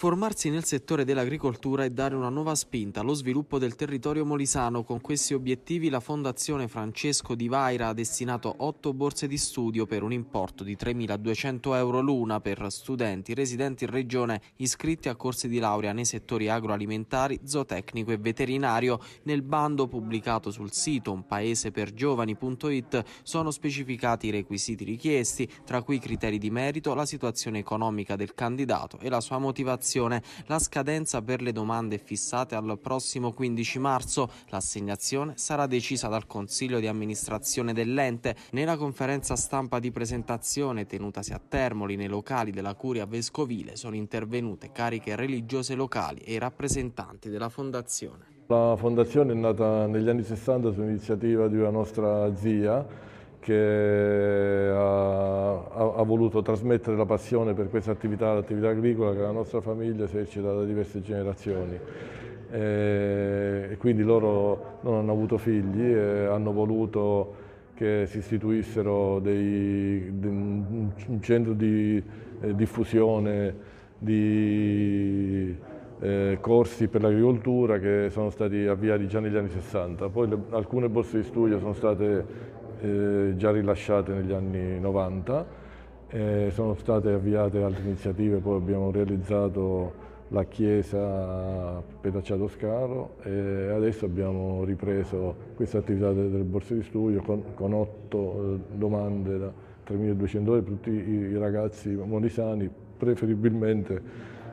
formarsi nel settore dell'agricoltura e dare una nuova spinta allo sviluppo del territorio molisano. Con questi obiettivi la Fondazione Francesco Di Vaira ha destinato otto borse di studio per un importo di 3.200 euro l'una per studenti residenti in regione iscritti a corsi di laurea nei settori agroalimentari, zootecnico e veterinario. Nel bando pubblicato sul sito unpaesepergiovani.it sono specificati i requisiti richiesti, tra cui i criteri di merito, la situazione economica del candidato e la sua motivazione assegnazione. La scadenza per le domande è fissata al prossimo 15 marzo. L'assegnazione sarà decisa dal Consiglio di amministrazione dell'ente. Nella conferenza stampa di presentazione tenutasi a Termoli nei locali della Curia Vescovile sono intervenute cariche religiose locali e i rappresentanti della Fondazione. La Fondazione è nata negli anni 60 su iniziativa di una nostra zia che ha, eh, ha, ha voluto trasmettere la passione per questa attività, l'attività agricola che la nostra famiglia esercita da diverse generazioni eh, e quindi loro non hanno avuto figli e eh, hanno voluto che si istituissero dei, de, un centro di eh, diffusione di eh, corsi per l'agricoltura che sono stati avviati già negli anni 60. Poi le, alcune borse di studio sono state eh, già rilasciate negli anni 90. Eh, sono state avviate altre iniziative, poi abbiamo realizzato la chiesa Pedacciato Scaro e adesso abbiamo ripreso questa attività del borso di studio con, con otto eh, domande da 3.200 ore, per tutti i ragazzi monisani, preferibilmente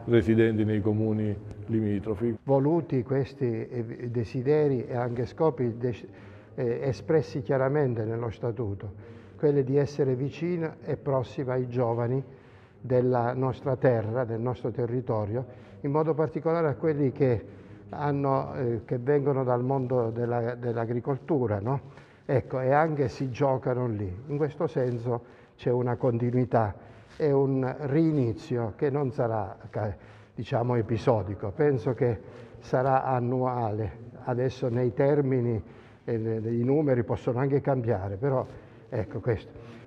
residenti nei comuni limitrofi. Voluti questi desideri e anche scopi eh, espressi chiaramente nello Statuto, quelle di essere vicina e prossima ai giovani della nostra terra, del nostro territorio, in modo particolare a quelli che, hanno, eh, che vengono dal mondo della, dell'agricoltura no? ecco, e anche si giocano lì. In questo senso c'è una continuità e un rinizio che non sarà diciamo, episodico, penso che sarà annuale, adesso nei termini e i numeri possono anche cambiare, però ecco questo.